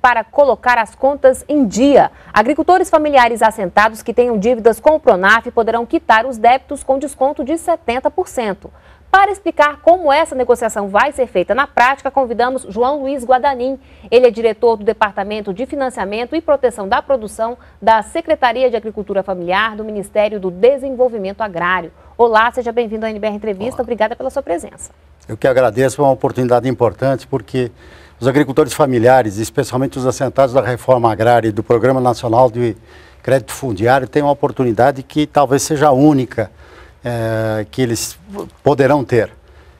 para colocar as contas em dia. Agricultores familiares assentados que tenham dívidas com o Pronaf poderão quitar os débitos com desconto de 70%. Para explicar como essa negociação vai ser feita na prática, convidamos João Luiz Guadanin. Ele é diretor do Departamento de Financiamento e Proteção da Produção da Secretaria de Agricultura Familiar do Ministério do Desenvolvimento Agrário. Olá, seja bem-vindo à NBR Entrevista. Olá. Obrigada pela sua presença. Eu que agradeço, é uma oportunidade importante porque os agricultores familiares, especialmente os assentados da reforma agrária e do Programa Nacional de Crédito Fundiário, têm uma oportunidade que talvez seja a única é, que eles poderão ter.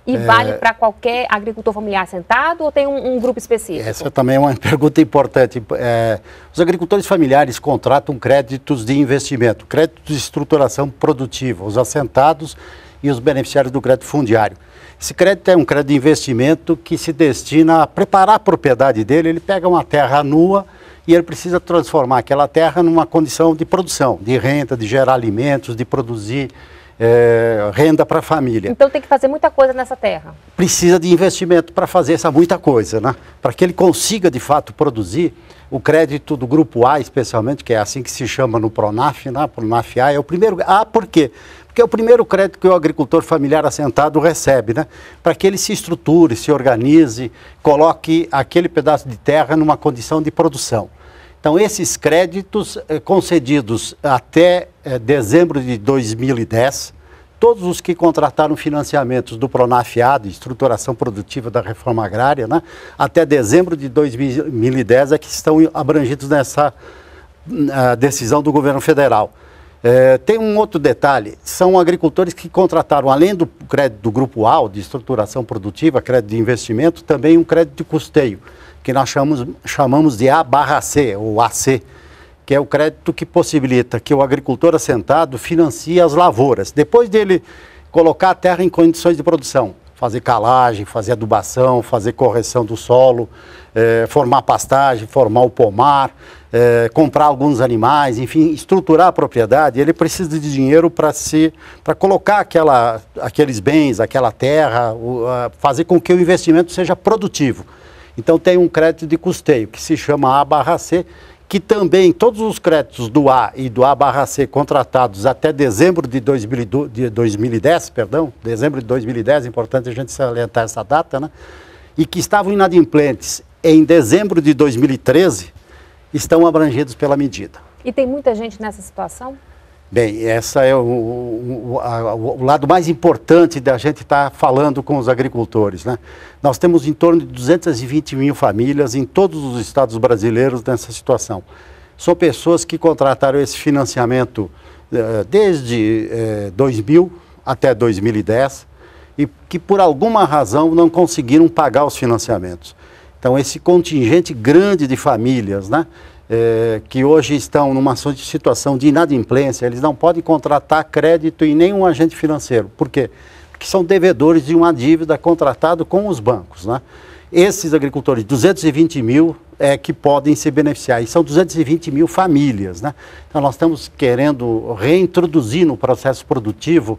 E eh, vale é, para qualquer agricultor familiar assentado ou tem um, um, grupo específico? Essa é também é uma pergunta importante. É, os agricultores familiares contratam créditos de investimento, créditos de estruturação produtiva. Os assentados e os beneficiários do crédito fundiário. Esse crédito é um crédito de investimento que se destina a preparar a propriedade dele. Ele pega uma terra nua e ele precisa transformar aquela terra numa condição de produção, de renda, de gerar alimentos, de produzir é, renda para a família. Então tem que fazer muita coisa nessa terra. Precisa de investimento para fazer essa muita coisa, né? Para que ele consiga de fato produzir o crédito do grupo A, especialmente, que é assim que se chama no Pronaf, né? Pronaf A é o primeiro. Ah, por quê? porque é o primeiro crédito que o agricultor familiar assentado recebe, né? Para que ele se estruture, se organize, coloque aquele pedaço de terra numa condição de produção. Então, esses créditos eh, concedidos até eh, dezembro de 2010, todos os que contrataram financiamentos do Pronafiado, Estruturação Produtiva da Reforma Agrária, né, até dezembro de 2010 é que estão abrangidos nessa uh, decisão do governo federal. É, tem um outro detalhe: são agricultores que contrataram, além do crédito do Grupo AL, de estruturação produtiva, crédito de investimento, também um crédito de custeio, que nós chamamos, chamamos de A/C ou AC, que é o crédito que possibilita que o agricultor assentado financie as lavouras, depois dele colocar a terra em condições de produção fazer calagem, fazer adubação, fazer correção do solo, é, formar pastagem, formar o pomar, é, comprar alguns animais, enfim, estruturar a propriedade, ele precisa de dinheiro para se para colocar aquela, aqueles bens, aquela terra, o, a, fazer com que o investimento seja produtivo. Então tem um crédito de custeio que se chama A barra C, que também todos os créditos do A e do A barra C contratados até dezembro de, 2000, de 2010, perdão, dezembro de 2010, é importante a gente salientar essa data, né? E que estavam inadimplentes em dezembro de 2013, estão abrangidos pela medida. E tem muita gente nessa situação? Bem, essa é o, o, a, o, lado mais importante da gente estar tá falando com os agricultores. Né? Nós temos em torno de 220 mil famílias em todos os estados brasileiros nessa situação. São pessoas que contrataram esse financiamento eh, desde eh, 2000 até 2010 e que, por alguma razão, não conseguiram pagar os financiamentos. Então, esse contingente grande de famílias, né? é, que hoje estão numa situação de inadimplência, eles não podem contratar crédito em nenhum agente financeiro. Por quê? Porque são devedores de uma dívida contratada com os bancos. Né? Esses agricultores, 220 mil, é, que podem se beneficiar, e são 220 mil famílias. Né? Então, nós estamos querendo reintroduzir no processo produtivo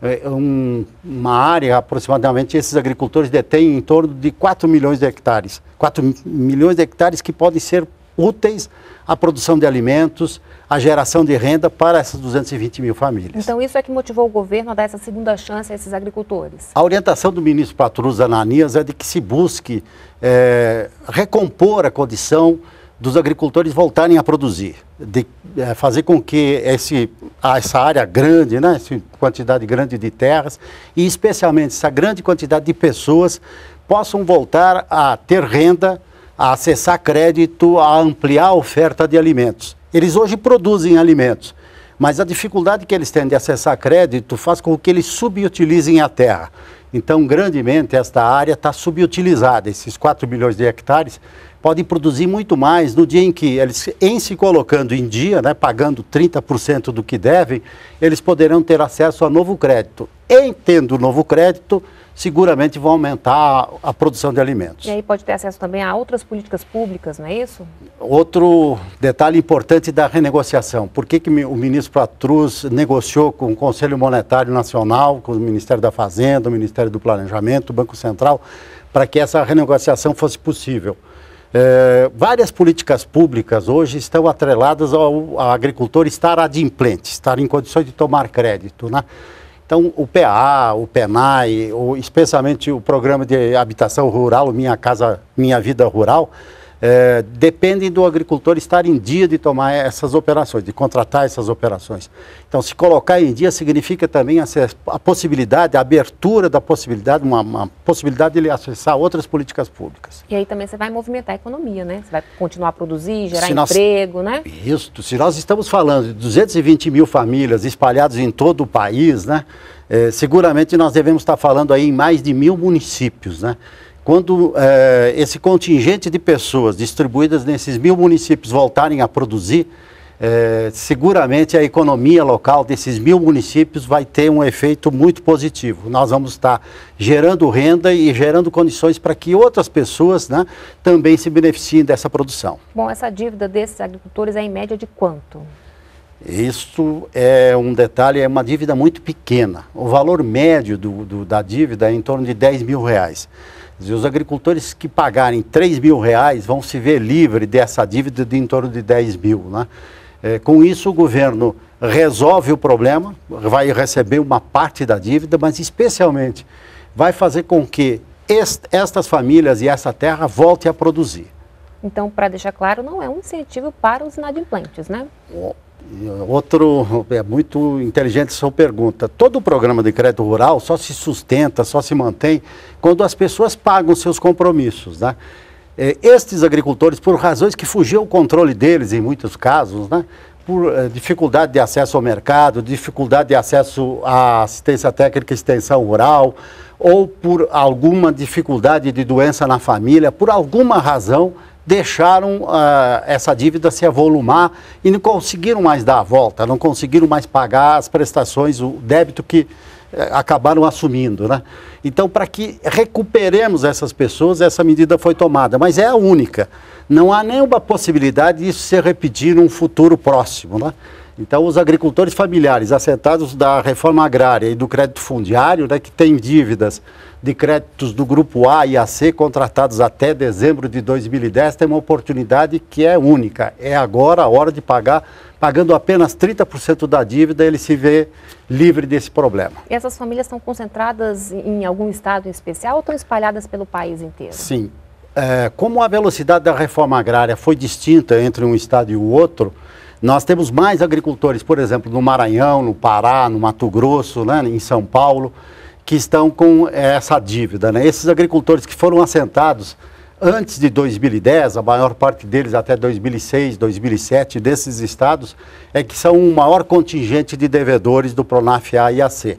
é, um, uma área aproximadamente, esses agricultores detêm em torno de 4 milhões de hectares. 4 milhões de hectares que podem ser úteis à produção de alimentos, à geração de renda para essas 220 mil famílias. Então, isso é que motivou o governo a dar essa segunda chance a esses agricultores? A orientação do ministro Patrus Ananias é de que se busque é, recompor a condição dos agricultores voltarem a produzir, de é, fazer com que esse, essa área grande, né, essa quantidade grande de terras, e especialmente essa grande quantidade de pessoas, possam voltar a ter renda a acessar crédito, a ampliar a oferta de alimentos. Eles hoje produzem alimentos, mas a dificuldade que eles têm de acessar crédito faz com que eles subutilizem a terra. Então, grandemente, esta área está subutilizada. Esses 4 milhões de hectares podem produzir muito mais no dia em que eles, em se colocando em dia, né, pagando 30% do que devem, eles poderão ter acesso a novo crédito. Em tendo novo crédito, seguramente vão aumentar a produção de alimentos. E aí pode ter acesso também a outras políticas públicas, não é isso? Outro detalhe importante da renegociação. Por que, que o ministro Patrus negociou com o Conselho Monetário Nacional, com o Ministério da Fazenda, o Ministério do Planejamento, o Banco Central, para que essa renegociação fosse possível? É, várias políticas públicas hoje estão atreladas ao, ao agricultor estar adimplente, estar em condições de tomar crédito, né? Então, o PA, o PENAI, o, especialmente o programa de habitação rural, Minha Casa Minha Vida Rural, é, dependem do agricultor estar em dia de tomar essas operações, de contratar essas operações. Então, se colocar em dia significa também a possibilidade, a abertura da possibilidade, uma, uma, possibilidade de ele acessar outras políticas públicas. E aí também você vai movimentar a economia, né? Você vai continuar a produzir, gerar nós, emprego, né? Isso. Se nós estamos falando de 220 mil famílias espalhadas em todo o país, né? É, seguramente nós devemos estar falando aí em mais de mil municípios, né? quando é, esse contingente de pessoas distribuídas nesses mil municípios voltarem a produzir, é, seguramente a economia local desses mil municípios vai ter um efeito muito positivo. Nós vamos estar gerando renda e gerando condições para que outras pessoas né, também se beneficiem dessa produção. Bom, essa dívida desses agricultores é em média de quanto? Isso é um detalhe, é uma dívida muito pequena. O valor médio do, do, da dívida é em torno de 10 mil reais. Dizer, os agricultores que pagarem 3 mil reais vão se ver livre dessa dívida de em torno de 10 mil. Né? É, com isso, o governo resolve o problema, vai receber uma parte da dívida, mas especialmente vai fazer com que est estas famílias e essa terra voltem a produzir. Então, para deixar claro, não é um incentivo para os inadimplentes, né? Outro, é muito inteligente sua pergunta. Todo o programa de crédito rural só se sustenta, só se mantém quando as pessoas pagam seus compromissos, né? É, estes agricultores, por razões que fugiam ao controle deles em muitos casos, né? por é, dificuldade de acesso ao mercado, dificuldade de acesso à assistência técnica e extensão rural, ou por alguma dificuldade de doença na família, por alguma razão, deixaram uh, essa dívida se avolumar e não conseguiram mais dar a volta, não conseguiram mais pagar as prestações, o débito que eh, acabaram assumindo, né? Então, para que recuperemos essas pessoas, essa medida foi tomada, mas é a única. Não há nenhuma possibilidade disso se repetir num futuro próximo, né? Então, os agricultores familiares assentados da reforma agrária e do crédito fundiário, né, que têm dívidas de créditos do grupo A e AC contratados até dezembro de 2010, têm uma oportunidade que é única. É agora a hora de pagar. Pagando apenas 30% da dívida, ele se vê livre desse problema. E essas famílias estão concentradas em algum estado em especial ou estão espalhadas pelo país inteiro? Sim. É, como a velocidade da reforma agrária foi distinta entre um estado e o outro, nós temos mais agricultores, por exemplo, no Maranhão, no Pará, no Mato Grosso, né, em São Paulo, que estão com essa dívida. Né? Esses agricultores que foram assentados antes de 2010, a maior parte deles até 2006, 2007, desses estados, é que são o maior contingente de devedores do PRONAF A e AC.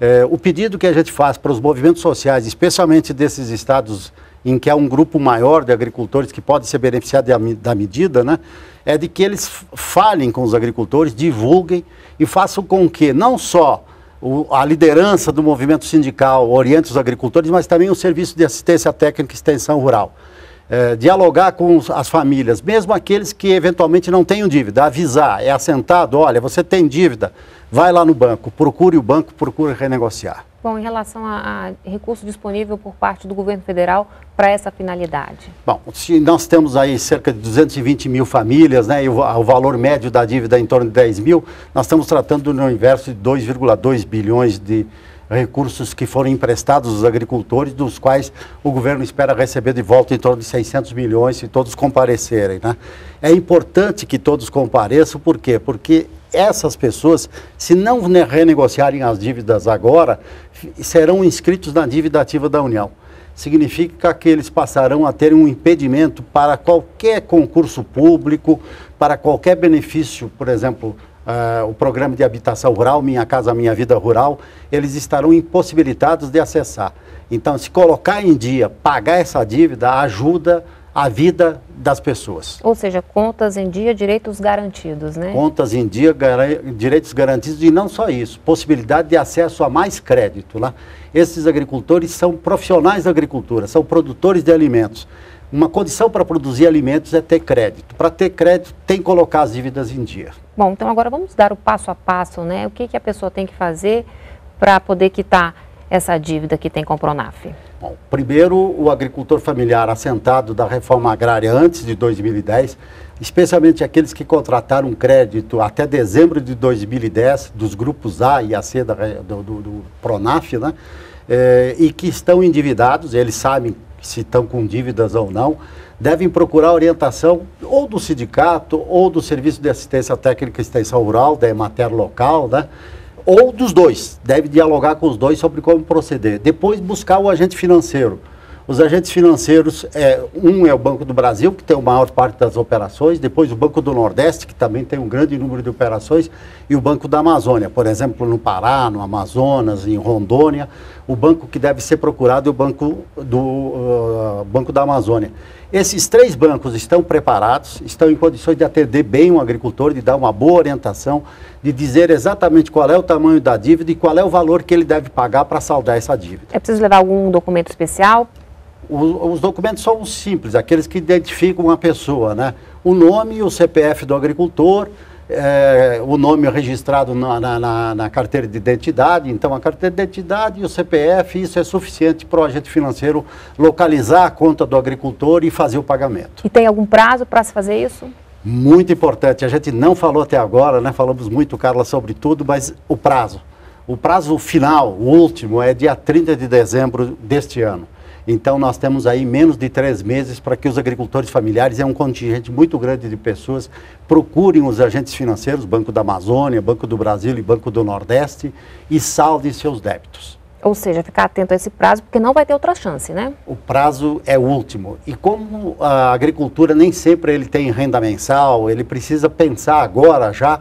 É, o pedido que a gente faz para os movimentos sociais, especialmente desses estados em que há um grupo maior de agricultores que pode se beneficiar da medida, né? é de que eles falem com os agricultores, divulguem e façam com que não só o, a liderança do movimento sindical oriente os agricultores, mas também o serviço de assistência técnica e extensão rural. É, dialogar com os, as famílias, mesmo aqueles que eventualmente não tenham dívida, avisar, é assentado, olha, você tem dívida, vai lá no banco, procure o banco, procure renegociar. Bom, em relação a, a, recurso disponível por parte do governo federal para essa finalidade? Bom, se nós temos aí cerca de 220 mil famílias, né, e o, o valor médio da dívida é em torno de 10 mil, nós estamos tratando no universo de 2,2 bilhões de recursos que foram emprestados aos agricultores, dos quais o governo espera receber de volta em torno de 600 milhões se todos comparecerem. Né? É importante que todos compareçam, por quê? Porque essas pessoas, se não renegociarem as dívidas agora, serão inscritos na dívida ativa da União. Significa que eles passarão a ter um impedimento para qualquer concurso público, para qualquer benefício, por exemplo, uh, o programa de habitação rural, Minha Casa Minha Vida Rural, eles estarão impossibilitados de acessar. Então, se colocar em dia, pagar essa dívida, ajuda a vida das pessoas. Ou seja, contas em dia, direitos garantidos, né? Contas em dia, gar... direitos garantidos e não só isso, possibilidade de acesso a mais crédito lá. Esses agricultores são profissionais da agricultura, são produtores de alimentos. Uma condição para produzir alimentos é ter crédito. Para ter crédito, tem que colocar as dívidas em dia. Bom, então agora vamos dar o passo a passo, né? O que, que a pessoa tem que fazer para poder quitar essa dívida que tem com o Pronaf? Bom, primeiro, o agricultor familiar assentado da reforma agrária antes de 2010, especialmente aqueles que contrataram crédito até dezembro de 2010, dos grupos A e AC da, do, do, do, Pronaf, né? É, e que estão endividados, eles sabem se estão com dívidas ou não, devem procurar orientação ou do sindicato ou do Serviço de Assistência Técnica e Extensão Rural, da Emater local, né? ou dos dois. Deve dialogar com os dois sobre como proceder. Depois buscar o agente financeiro. Os agentes financeiros, é, um é o Banco do Brasil, que tem a maior parte das operações, depois o Banco do Nordeste, que também tem um grande número de operações, e o Banco da Amazônia, por exemplo, no Pará, no Amazonas, em Rondônia. O banco que deve ser procurado é o Banco, do, uh, banco da Amazônia. Esses três bancos estão preparados, estão em condições de atender bem o agricultor, de dar uma boa orientação, de dizer exatamente qual é o tamanho da dívida e qual é o valor que ele deve pagar para saldar essa dívida. É preciso levar algum documento especial? Os, os documentos são simples, aqueles que identificam a pessoa, né? O nome e o CPF do agricultor, é, o nome é registrado na, na, na, carteira de identidade. Então, a carteira de identidade e o CPF, isso é suficiente para o agente financeiro localizar a conta do agricultor e fazer o pagamento. E tem algum prazo para se fazer isso? Muito importante. A gente não falou até agora, né? falamos muito, Carla, sobre tudo, mas o prazo. O prazo final, o último, é dia 30 de dezembro deste ano. Então, nós temos aí menos de três meses para que os agricultores familiares, é um contingente muito grande de pessoas, procurem os agentes financeiros, Banco da Amazônia, Banco do Brasil e Banco do Nordeste, e saldem seus débitos. Ou seja, ficar atento a esse prazo, porque não vai ter outra chance, né? O prazo é último. E como a agricultura nem sempre ele tem renda mensal, ele precisa pensar agora já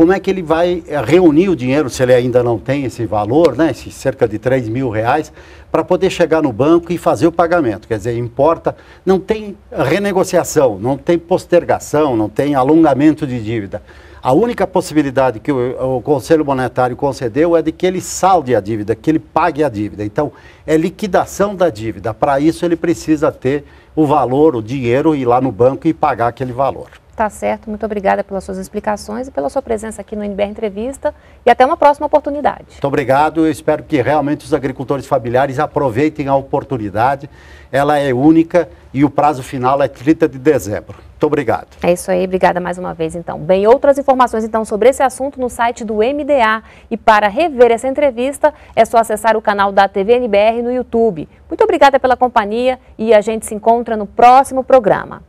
como é que ele vai eh, reunir o dinheiro, se ele ainda não tem esse valor, né, esse cerca de 3 mil reais, para poder chegar no banco e fazer o pagamento. Quer dizer, importa, não tem renegociação, não tem postergação, não tem alongamento de dívida. A única possibilidade que o, o, Conselho Monetário concedeu é de que ele salde a dívida, que ele pague a dívida. Então, é liquidação da dívida. Para isso, ele precisa ter o valor, o dinheiro, ir lá no banco e pagar aquele valor está certo, muito obrigada pelas suas explicações e pela sua presença aqui no NBR Entrevista e até uma próxima oportunidade. Muito obrigado, eu espero que realmente os agricultores familiares aproveitem a oportunidade. Ela é única e o prazo final é 30 de dezembro. Muito obrigado. É isso aí, obrigada mais uma vez então. Bem, outras informações então sobre esse assunto no site do MDA e para rever essa entrevista é só acessar o canal da TV NBR no YouTube. Muito obrigada pela companhia e a gente se encontra no próximo programa.